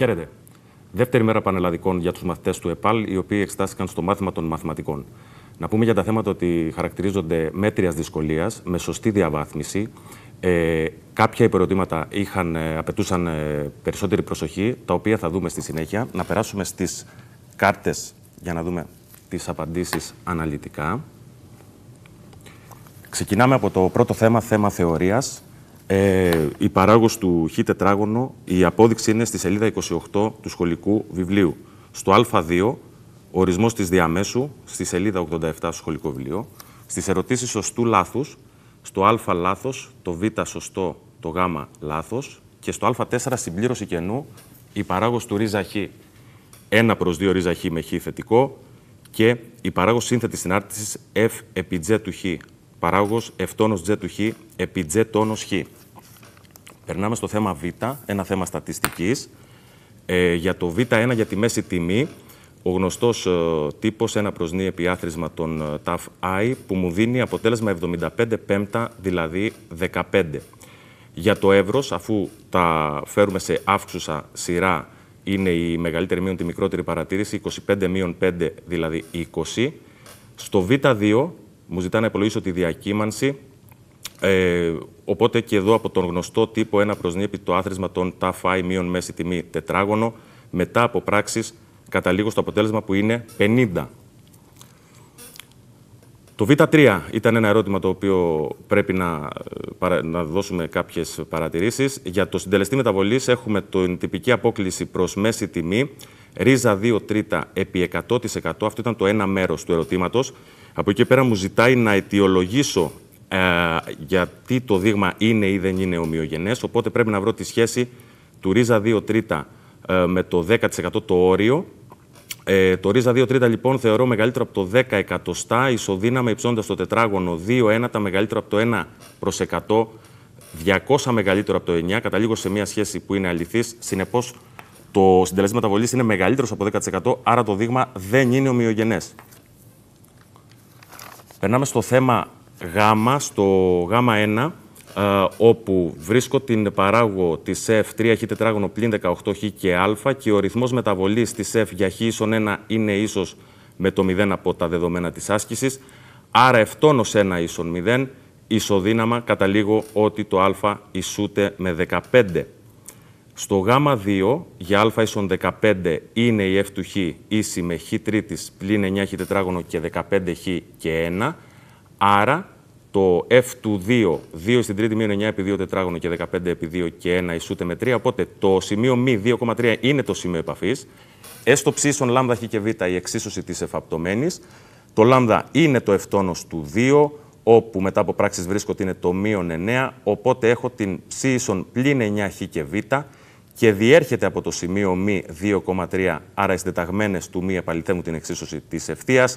Χαίρετε. Δεύτερη μέρα πανελλαδικών για τους μαθητές του ΕΠΑΛ, οι οποίοι εξετάστηκαν στο μάθημα των μαθηματικών. Να πούμε για τα θέματα ότι χαρακτηρίζονται μέτριας δυσκολίας, με σωστή διαβάθμιση. Ε, κάποια υπερωτήματα είχαν, ε, απαιτούσαν ε, περισσότερη προσοχή, τα οποία θα δούμε στη συνέχεια. Να περάσουμε στις κάρτες για να δούμε τις απαντήσεις αναλυτικά. Ξεκινάμε από το πρώτο θέμα, θέμα θεωρίας. Ε, η παράγωση του Χ τετράγωνο, η απόδειξη είναι στη σελίδα 28 του σχολικού βιβλίου. Στο Α2, ορισμός της διαμέσου, στη σελίδα 87 στο σχολικό βιβλίο. Στις ερωτήσεις σωστού λάθους, στο Α 2 ορισμος της διαμεσου στη σελιδα 87 του σχολικου βιβλιου στις ερωτησεις σωστου λάθου. στο α λαθος το Β σωστό, το Γ λάθος. Και στο Α4 συμπλήρωση κενού, η παράγωση του ρίζα Χ. 1 προ 2 ρίζα Χ με Χ θετικό και η παράγωση σύνθετης συνάρτησης F επί του Χ παράγωγος ευτόνος τζέ του Χ επί J τόνο Χ. Περνάμε στο θέμα Β, ένα θέμα στατιστικής. Ε, για το Β1 για τη μέση τιμή, ο γνωστός ε, τύπος 1 προ επιάθροισμα των ε, I που μου δίνει αποτέλεσμα 75 πέμπτα, δηλαδή 15. Για το εύρος, αφού τα φέρουμε σε αύξουσα σειρά, είναι η μεγαλύτερη μείον τη μικρότερη παρατήρηση, 25 μείον 5, δηλαδή 20. Στο Β2, μου ζητά να υπολογίσω τη διακύμανση. Ε, οπότε και εδώ από τον γνωστό τύπο 1 προσνείπει το άθροισμα των ΤΑΦΑΙ μείον μέση τιμή τετράγωνο. Μετά από πράξεις καταλήγω στο αποτέλεσμα που είναι 50. Το Β3 ήταν ένα ερώτημα το οποίο πρέπει να, ε, να δώσουμε κάποιες παρατηρήσεις. Για το συντελεστή μεταβολής έχουμε την τυπική απόκληση προς μέση τιμή, ρίζα 2 τρίτα επί 100%. Αυτό ήταν το ένα μέρος του ερωτήματος. Από εκεί πέρα μου ζητάει να αιτιολογήσω ε, γιατί το δείγμα είναι ή δεν είναι ομοιογενές. οπότε πρέπει να βρω τη σχέση του ρίζα 2 τρίτα ε, με το 10% το όριο. Ε, το ρίζα 2 τρίτα λοιπόν θεωρώ μεγαλύτερο από το 10 εκατοστά, ισοδύναμα υψώντα το τετράγωνο 2 ένατα μεγαλύτερο από το 1 προ 100, 200 μεγαλύτερο από το 9, καταλήγω σε μια σχέση που είναι αληθής, Συνεπώς, το συντελέσμα μεταβολή είναι μεγαλύτερος από 10%, άρα το δείγμα δεν είναι ομοιογενές. Περνάμε στο θέμα Γ, στο Γ1, ε, όπου βρίσκω την παράγω τη f 3 Χ τετράγωνο πλήν 18 Χ και Α και ο ρυθμός μεταβολής της F για Χ ίσον 1 είναι ίσως με το 0 από τα δεδομένα της άσκησης. Άρα ευτόνος 1 ίσον 0, ισοδύναμα καταλήγω ότι το α ισούται με 15. Στο Γ2 για α ίσον 15 είναι η f του χ ίση με χ τρίτης πλην 9 χ τετράγωνο και 15 χ και 1. Άρα το f του 2, 2 στην τρίτη μείον 9 επί 2 τετράγωνο και 15 επί 2 και 1 ισούται με 3. Οπότε το σημείο μη 2,3 είναι το σημείο επαφής. Έστω ψήσων λάμδα χ και β η εξίσωση της εφαπτωμένης. Το λάμδα είναι το ευτόνο του 2, όπου μετά από πράξεις βρίσκω ότι είναι το μείον 9, οπότε έχω την ψησον πλην 9 χ και β, και διέρχεται από το σημείο μη 2,3, άρα οι συντεταγμένες του μη επαληθεύουν την εξίσωση της ευθείας.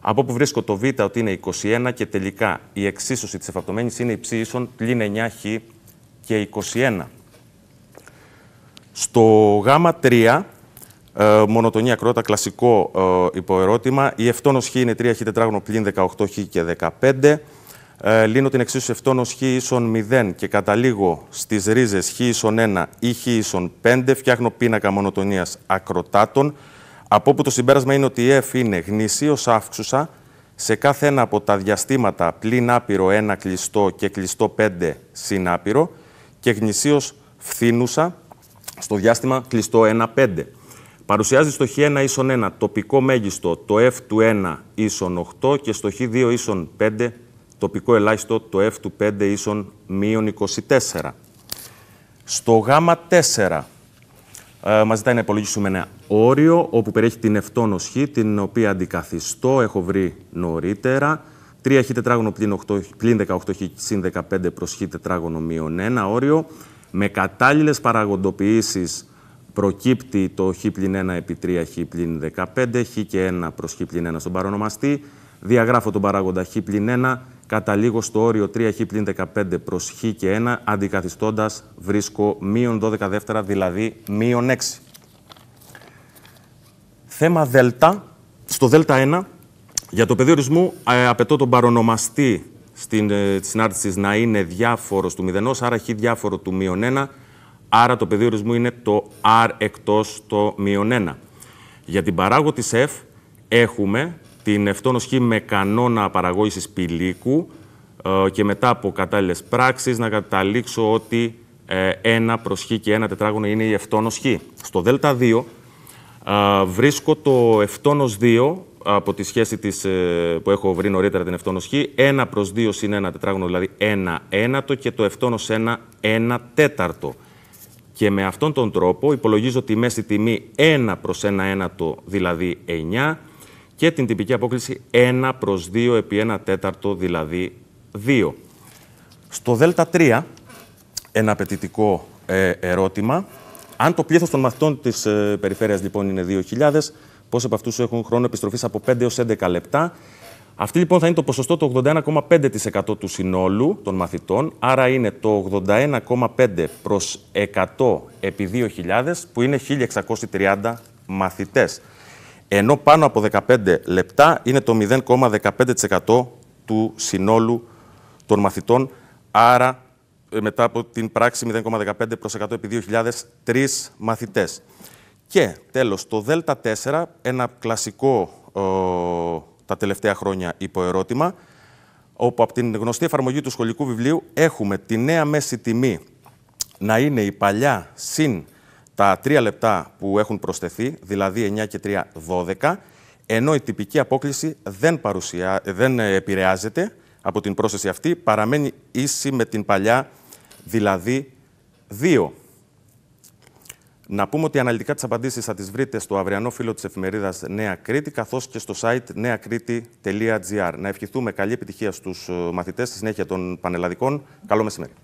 Από όπου βρίσκω το β ότι είναι 21 και τελικά η εξίσωση της εφαπτωμένης είναι υψή ίσον πλην 9 χ και 21. Στο γάμα 3, ε, μονοτονία κρότα, κλασικό ε, υποερώτημα, η ευτόνος χ είναι 3 χ τετράγωνο πλην 18 χ και 15 ε, λύνω την σε ευτών ως χ ίσον 0 και καταλήγω στις ρίζες χ ίσον 1 ή χ ίσον 5, φτιάχνω πίνακα μονοτονίας ακροτάτων, από όπου το συμπέρασμα είναι ότι η f είναι γνησίως αύξουσα σε κάθε ένα από τα διαστήματα πλην άπειρο 1 κλειστό και κλειστό 5 συν άπειρο και γνησίως φθήνουσα στο διάστημα κλειστό 1-5. Παρουσιάζει στο χ1 ίσον 1 τοπικό μέγιστο το f του 1 ίσον 8 και στο χ2 ίσον 5 τοπικό ελάχιστο το F του 5 ίσον μείον 24. Στο γ4 ε, μας ζητάει να υπολογίσουμε ένα όριο όπου περιέχει την ευτόνος χ, την οποία αντικαθιστώ, έχω βρει νωρίτερα. 3 χ τετράγωνο πλην, 8, 18 χ συν 15 προς χ τετράγωνο μείον 1 όριο. Με κατάλληλες παραγοντοποιήσεις προκύπτει το χ πλην 1 επί 3 χ πλην 15, χ και 1 προς χ πλην 1 στον παρονομαστή. Διαγράφω τον παράγοντα χ πλην καταλήγω στο όριο 3χ πλην 15 προς χ και 1, αντικαθιστώντας βρίσκω μείον 12 δεύτερα, δηλαδή μείον 6. Θέμα δέλτα. Στο δέλτα 1, για το πεδίο ορισμού ε, απαιτώ τον παρονομαστή στην ε, συνάρτησης να είναι διάφορος του 0, άρα χ διάφορο του μείον 1, άρα το πεδίο ορισμού είναι το r εκτός το μείον 1. Για την παράγω σε f έχουμε την ευτόνωση με κανόνα παραγώγησης πηλίκου ε, και μετά από κατάλληλες πράξεις να καταλήξω ότι ε, ένα προς χ και ένα τετράγωνο είναι η ευτόνος χ. Στο δέλτα 2 ε, βρίσκω το ευτόνος 2 από τη σχέση της, ε, που έχω βρει νωρίτερα την ευτόνος χ, 1 προς 2 συν 1 τετράγωνο, δηλαδή 1 ένατο και το ευτόνος 1 1 τέταρτο. Και με αυτόν τον τρόπο υπολογίζω τη μέση τιμή 1 προς 1 ένατο, δηλαδή 9, και την τυπική απόκληση 1 προ 2 επί 1 τέταρτο, δηλαδή 2. Στο Δέλτα 3, ένα απαιτητικό ε, ερώτημα. Αν το πλήθος των μαθητών της ε, περιφέρειας λοιπόν είναι 2.000, πόσοι από αυτούς έχουν χρόνο επιστροφής από 5 έως 11 λεπτά. Αυτή λοιπόν θα είναι το ποσοστό το 81,5% του συνόλου των μαθητών, άρα είναι το 81,5 προς 100 επί 2.000, που είναι 1.630 μαθητές ενώ πάνω από 15 λεπτά είναι το 0,15% του συνόλου των μαθητών, άρα ε, μετά από την πράξη 0,15 προς 100 επί 2.000, τρεις μαθητές. Και τέλος, το ΔΕΛΤΑ 4, ένα κλασικό τα τελευταία χρόνια υποερώτημα, όπου από την γνωστή εφαρμογή του σχολικού βιβλίου έχουμε τη νέα μέση τιμή να είναι η παλιά συν τα τρία λεπτά που έχουν προσθεθεί, δηλαδή 9 και 3, 12, ενώ η τυπική απόκληση δεν, παρουσια... δεν επηρεάζεται από την πρόσθεση αυτή, παραμένει ίση με την παλιά, δηλαδή 2. Να πούμε ότι αναλυτικά τις απαντήσεις θα τις βρείτε στο αυριανό φίλο της εφημερίδας Νέα Κρήτη, καθώς και στο site neakriti.gr. Να ευχηθούμε καλή επιτυχία στους ε, μαθητές στη συνέχεια των Πανελλαδικών. Καλό μεσημέρι.